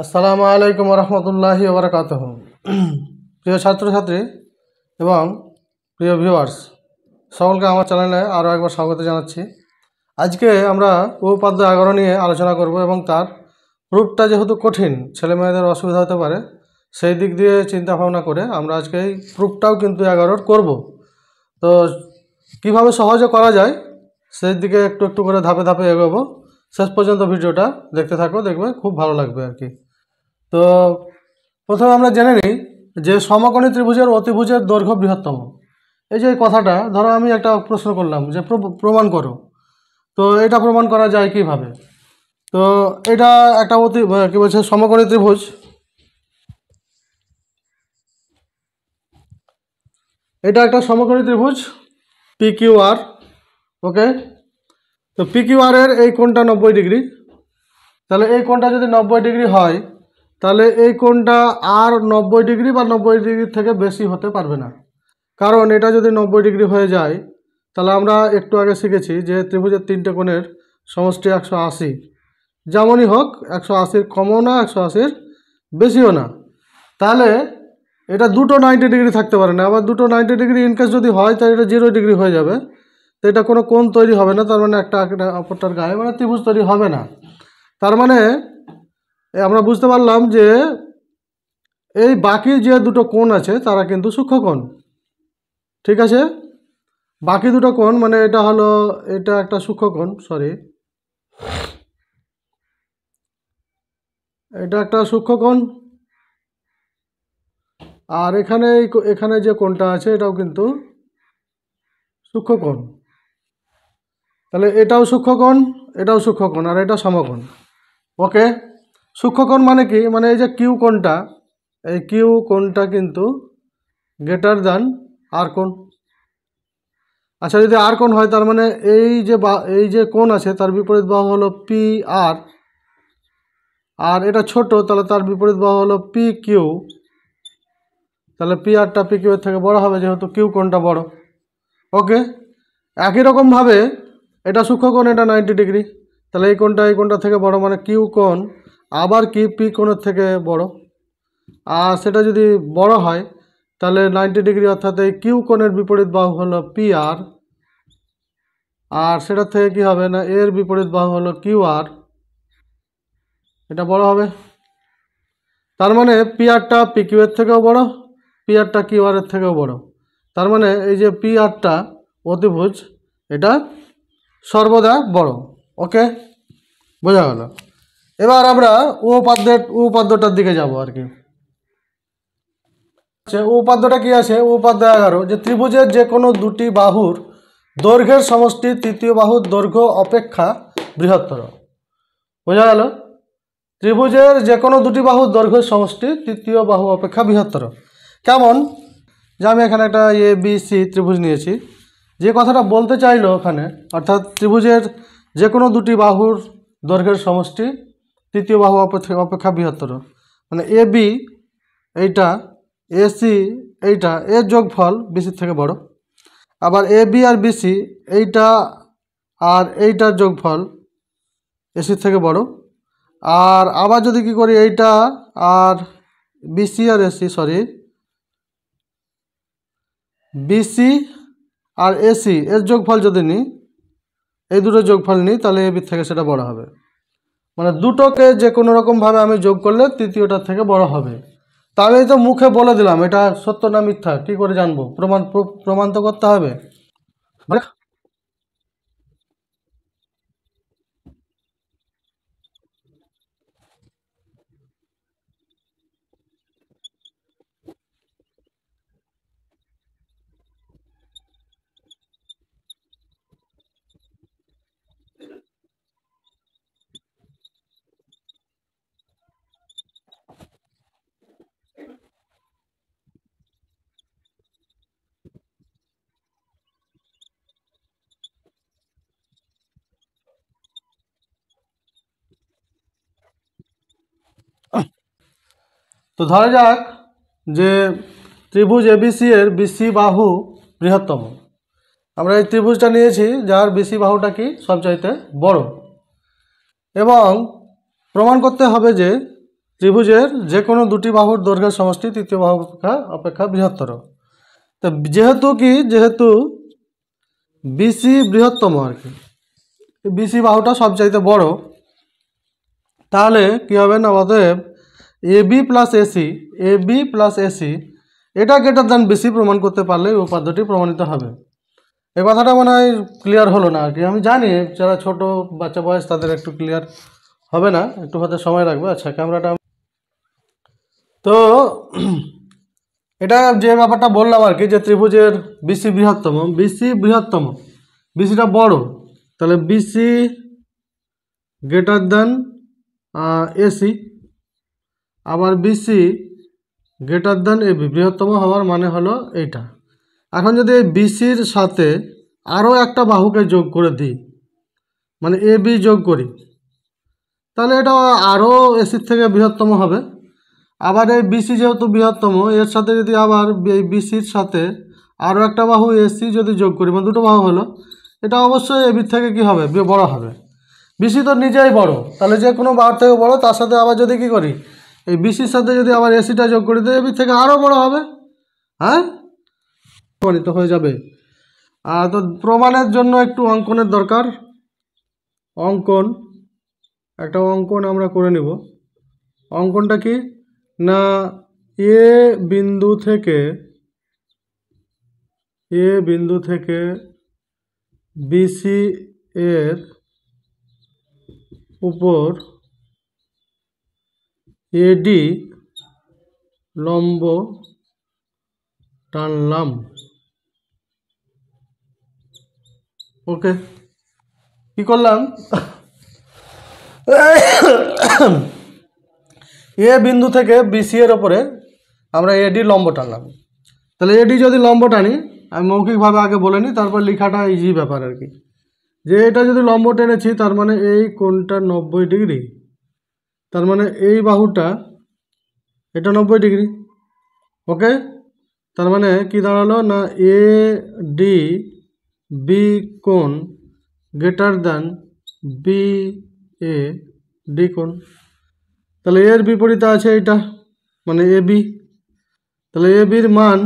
আসসালামু আলাইকুম রহমতুল্লাহি ওবরাকাত প্রিয় ছাত্রছাত্রী এবং প্রিয় ভিউয়ার্স সকলকে আমার চ্যানেলে আরও একবার স্বাগত জানাচ্ছি আজকে আমরা উপপাদ্য এগারো নিয়ে আলোচনা করব এবং তার রূপটা যেহেতু কঠিন ছেলেমেয়েদের অসুবিধা হতে পারে সেই দিক দিয়ে চিন্তা ভাবনা করে আমরা আজকে এই প্রুফটাও কিন্তু এগারোর করব তো কিভাবে সহজে করা যায় সেই দিকে একটু একটু করে ধাপে ধাপে এগোবো শেষ পর্যন্ত ভিডিওটা দেখতে থাকো দেখবে খুব ভালো লাগবে আর কি তো প্রথমে আমরা জেনে নিই যে সমকোণী ত্রিভুজের অতিভুজের দৈর্ঘ্য বৃহত্তম এই যে কথাটা ধরো আমি একটা প্রশ্ন করলাম যে প্রমাণ করো তো এটা প্রমাণ করা যায় কিভাবে তো এটা একটা অতি কী বলছে সমকোণী ত্রিভুজ এটা একটা সমকোণী ত্রিভুজ পি কিউ আর ওকে তো পিকিউআর এর এই কোনটা নব্বই ডিগ্রি তাহলে এই কোনটা যদি নব্বই ডিগ্রি হয় তাহলে এই কোনটা আর নব্বই ডিগ্রি বা নব্বই ডিগ্রি থেকে বেশি হতে পারবে না কারণ এটা যদি নব্বই ডিগ্রি হয়ে যায় তাহলে আমরা একটু আগে শিখেছি যে ত্রিভুজের তিনটে কোণের সমষ্টি একশো আশি যেমনই হোক একশো আশির কমও না একশো আশির বেশিও না তাহলে এটা দুটো নাইনটি ডিগ্রি থাকতে পারে না আবার দুটো নাইনটি ডিগ্রি ইনকেস যদি হয় তাহলে এটা জিরো ডিগ্রি হয়ে যাবে তো এটা কোনো কোণ তৈরি হবে না তার মানে একটা অপরটার গায়ে মানে ত্রিভুজ তৈরি হবে না তার মানে আমরা বুঝতে পারলাম যে এই বাকি যে দুটো কোণ আছে তারা কিন্তু সূক্ষ্মকোণ ঠিক আছে বাকি দুটো কোণ মানে এটা হলো এটা একটা সূক্ষ্মকোণ সরি এটা একটা সূক্ষ্মকোণ আর এখানে এখানে যে কোণটা আছে এটাও কিন্তু সূক্ষ্মকোণ তাহলে এটাও সূক্ষ্মকোণ এটাও সূক্ষ্মকোণ আর এটা সমকোণ ওকে সূক্ষ্মকোণ মানে কি মানে এই যে কিউ কোণটা এই কিউ কোণটা কিন্তু গ্রেটার দ্যান আর কোণ আচ্ছা যদি আর কোণ হয় তার মানে এই যে বা এই যে কোণ আছে তার বিপরীত বাহু হলো পি আর আর এটা ছোট তাহলে তার বিপরীত বাহু হলো পি কিউ তাহলে পি আরটা পি কিউ এর থেকে বড় হবে যেহেতু কিউ কোণটা বড় ওকে একই রকমভাবে এটা সূক্ষ্মকোণ এটা নাইনটি ডিগ্রি তাহলে এই কোণটা এই কোণটা থেকে বড় মানে কিউ কোণ আবার কি পি কোণের থেকে বড় আর সেটা যদি বড় হয় তাহলে নাইনটি ডিগ্রি অর্থাৎ এই কিউ কোণের বিপরীত বাহু হলো পি আর আর সেটা থেকে কি হবে না এর বিপরীত বাহু হলো কিউ আর এটা বড় হবে তার মানে পি আরটা পি কিউ এর থেকেও বড় পি আরটা কিউ আর এর থেকেও বড় তার মানে এই যে পি আরটা অতিভুজ এটা সর্বদা বড় ওকে বোঝা গেল এবার আমরা উপাদ্যের উপাদ্যটার দিকে যাব আর কি আচ্ছা, উপাদ্যটা কি আছে উপাদ্য এগারো যে ত্রিভুজের যে কোনো দুটি বাহুর দৈর্ঘ্যের সমষ্টি তৃতীয় বাহুর দৈর্ঘ্য অপেক্ষা বৃহত্তর বোঝা গেল ত্রিভুজের যে কোনো দুটি বাহুর দৈর্ঘ্যের সমষ্টি তৃতীয় বাহু অপেক্ষা বৃহত্তর কেমন যে আমি এখানে একটা এ বি সি ত্রিভুজ নিয়েছি যে কথাটা বলতে চাইল ওখানে অর্থাৎ ত্রিভুজের যে কোনো দুটি বাহুর দৈর্ঘ্যের সমষ্টি তৃতীয় বাহু অপেক্ষা অপেক্ষা বৃহত্তর মানে এ বি এইটা এসি এইটা এর যোগফল বিসির থেকে বড় আবার এ বি আর বিসি এইটা আর এইটার যোগফল এসির থেকে বড় আর আবার যদি কি করি এইটা আর বিসি আর এসি সরি বিসি আর এসি এর যোগফল যদি নিই এই দুটো যোগফল নিই তাহলে এ বির থেকে সেটা বড় হবে মানে দুটোকে যে কোনো রকমভাবে আমি যোগ করলে তৃতীয়টার থেকে বড় হবে তাহলে তো মুখে বলে দিলাম এটা সত্য না মিথ্যা কী করে জানবো প্রমাণ প্রমাণ তো করতে হবে তো ধরা যাক যে ত্রিভুজ এবিসি এর বিসি বাহু বৃহত্তম আমরা এই ত্রিভুজটা নিয়েছি যার বিসি বাহুটা কি সবচাইতে বড় এবং প্রমাণ করতে হবে যে ত্রিভুজের যে কোনো দুটি বাহুর দৈর্ঘ্যের সমষ্টি তৃতীয় বাহু অপেক্ষা অপেক্ষা বৃহত্তর তো যেহেতু কি যেহেতু বিসি বৃহত্তম আর কি বিসি বাহুটা সবচাইতে বড় তাহলে কী হবে না অতএব A B plus AC A B plus AC এটা গ্রেটার দ্যান বিসি প্রমাণ করতে পারলে উপাদ্যটি প্রমাণিত হবে এ কথাটা মনে হয় ক্লিয়ার হলো না আর কি আমি জানি যারা ছোট বাচ্চা বয়স তাদের একটু ক্লিয়ার হবে না একটু হতে সময় লাগবে আচ্ছা ক্যামেরাটা তো এটা যে ব্যাপারটা বললাম আর কি যে ত্রিভুজের বিসি বৃহত্তম বিসি বৃহত্তম বিসিটা বড় তাহলে বিসি গ্রেটার দ্যান এসি আবার বিসি গ্রেটার দ্যান এবি বৃহত্তম হওয়ার মানে হলো এইটা এখন যদি এই বিসির সাথে আরও একটা বাহুকে যোগ করে দিই মানে এ বি যোগ করি তাহলে এটা আরও এসির থেকে বৃহত্তম হবে আবার এই বিসি যেহেতু বৃহত্তম এর সাথে যদি আবার এই বিসির সাথে আরও একটা বাহু এসি যদি যোগ করি মানে দুটো বাহু হলো এটা অবশ্যই এবির থেকে কি হবে বড় হবে বিসি তো নিজেই বড় তাহলে যে কোনো বাহুর থেকে বড় তার সাথে আবার যদি কি করি এই বিসির সাথে যদি আবার এসিটা যোগ করি তো এবি থেকে আরও বড় হবে হ্যাঁ প্রমাণিত হয়ে যাবে আর তো প্রমাণের জন্য একটু অঙ্কনের দরকার অঙ্কন একটা অঙ্কন আমরা করে নিব অঙ্কনটা কি না এ বিন্দু থেকে এ বিন্দু থেকে বিসি এর উপর এডি লম্ব টানলাম ওকে কি করলাম এ বিন্দু থেকে বিসি এর ওপরে আমরা এডি লম্ব টানলাম তাহলে এডি যদি লম্ব টানি আমি মৌখিকভাবে আগে বলে নিই তারপর লেখাটা ইজি ব্যাপার আর কি যে এটা যদি লম্ব টেনেছি তার মানে এই কোনটা নব্বই ডিগ্রি তার মানে এই বাহুটা এটা নব্বই ডিগ্রি ওকে তার মানে কি দাঁড়ালো না এ ডি বি কোন greater than B A D কোন তাহলে এর বিপরীতে আছে এটা মানে এ বি তাহলে এ বির মান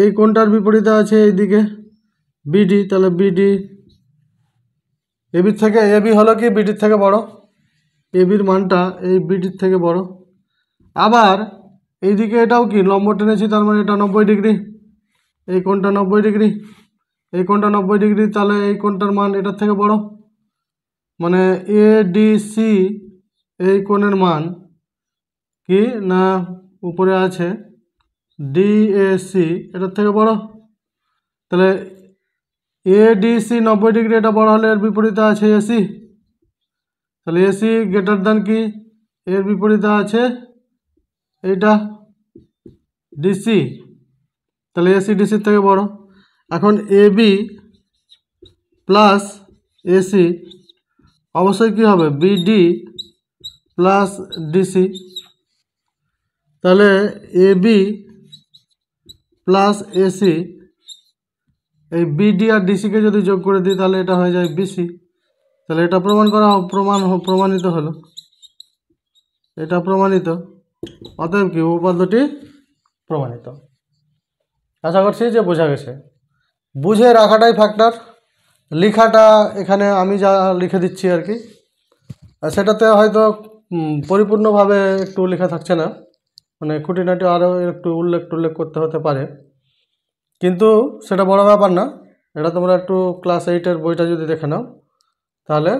এই কোনটার বিপরীতে আছে এইদিকে বিডি তাহলে বিডি বির থেকে এবি হলো কি বিডির থেকে বড় এবির মানটা এই বিটির থেকে বড় আবার এইদিকে এটাও কি লম্ব টেনেছি তার মানে এটা নব্বই ডিগ্রি এই কোনটা নব্বই ডিগ্রি এই কোনটা নব্বই ডিগ্রি তাহলে এই কোনটার মান এটার থেকে বড় মানে এ ডি সি এই কোণের মান কি না উপরে আছে ডি এ সি এটার থেকে বড় তাহলে এ ডি সি নব্বই ডিগ্রি এটা বড় হলে এর বিপরীতে আছে এসি তাহলে এসি গ্রেটার দেন কি এর বিপরীতে আছে এইটা ডিসি তাহলে এসি ডিসির থেকে বড় এখন এ বি প্লাস এসি অবশ্যই কী হবে বিডি প্লাস ডিসি তাহলে এ বি প্লাস এসি এই বিডি আর ডিসিকে যদি যোগ করে দিই তাহলে এটা হয়ে যায় বিসি তাহলে এটা প্রমাণ করা প্রমাণ প্রমাণিত হলো এটা প্রমাণিত অতএব কি উপপাদ্যটি প্রমাণিত আশা করছি যে বোঝা গেছে বুঝে রাখাটাই ফ্যাক্টর লেখাটা এখানে আমি যা লিখে দিচ্ছি আর কি আর সেটাতে হয়তো পরিপূর্ণভাবে একটু লেখা থাকছে না মানে খুঁটিনাটি আরও একটু উল্লেখ টুল্লেখ করতে হতে পারে কিন্তু সেটা বড় ব্যাপার না এটা তোমরা একটু ক্লাস এইটের বইটা যদি দেখে নাও তাহলে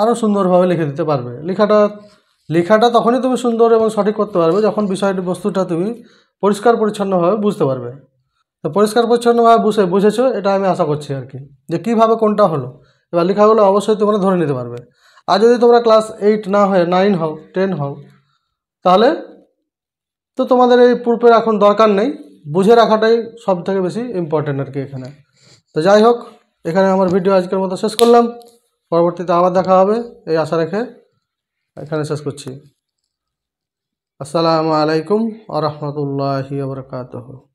আরও সুন্দরভাবে লিখে দিতে পারবে লেখাটা লেখাটা তখনই তুমি সুন্দর এবং সঠিক করতে পারবে যখন বিষয়টি বস্তুটা তুমি পরিষ্কার পরিচ্ছন্নভাবে বুঝতে পারবে তো পরিষ্কার পরিচ্ছন্নভাবে বুঝে বুঝেছো এটা আমি আশা করছি আর কি যে কীভাবে কোনটা হলো এবার লেখাগুলো অবশ্যই তোমরা ধরে নিতে পারবে আর যদি তোমরা ক্লাস এইট না হয় নাইন হও টেন হও তাহলে তো তোমাদের এই প্রুফের এখন দরকার নেই বুঝে রাখাটাই সব থেকে বেশি ইম্পর্টেন্ট আর কি এখানে তো যাই হোক এখানে আমার ভিডিও আজকের মতো শেষ করলাম পরবর্তীতে আবার দেখা হবে এই আশা রেখে এখানে শেষ করছি আসসালামু আলাইকুম আ রহমতুল্লাহি